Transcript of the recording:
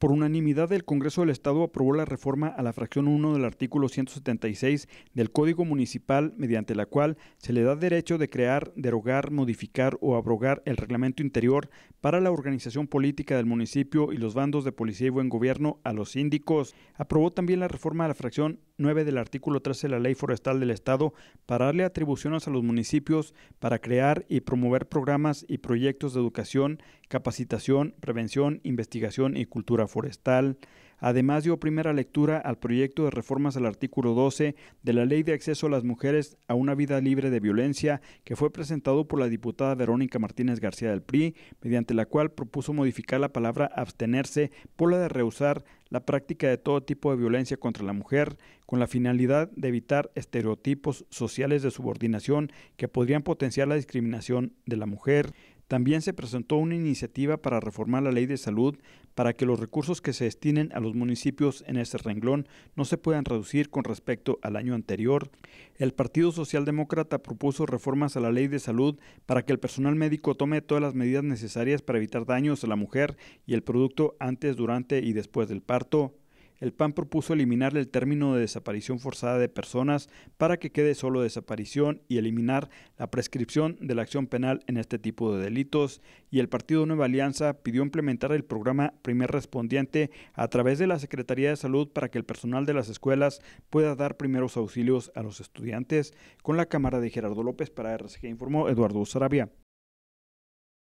Por unanimidad, el Congreso del Estado aprobó la reforma a la fracción 1 del artículo 176 del Código Municipal, mediante la cual se le da derecho de crear, derogar, modificar o abrogar el reglamento interior para la organización política del municipio y los bandos de policía y buen gobierno a los síndicos. Aprobó también la reforma a la fracción 9 del artículo 13 de la Ley Forestal del Estado para darle atribuciones a los municipios para crear y promover programas y proyectos de educación capacitación, prevención, investigación y cultura forestal. Además, dio primera lectura al proyecto de reformas al artículo 12 de la Ley de Acceso a las Mujeres a una Vida Libre de Violencia, que fue presentado por la diputada Verónica Martínez García del PRI, mediante la cual propuso modificar la palabra abstenerse por la de rehusar la práctica de todo tipo de violencia contra la mujer, con la finalidad de evitar estereotipos sociales de subordinación que podrían potenciar la discriminación de la mujer. También se presentó una iniciativa para reformar la ley de salud para que los recursos que se destinen a los municipios en ese renglón no se puedan reducir con respecto al año anterior. El Partido Socialdemócrata propuso reformas a la ley de salud para que el personal médico tome todas las medidas necesarias para evitar daños a la mujer y el producto antes, durante y después del parto el PAN propuso eliminar el término de desaparición forzada de personas para que quede solo desaparición y eliminar la prescripción de la acción penal en este tipo de delitos, y el Partido Nueva Alianza pidió implementar el programa Primer Respondiente a través de la Secretaría de Salud para que el personal de las escuelas pueda dar primeros auxilios a los estudiantes, con la cámara de Gerardo López para RCG informó Eduardo Sarabia.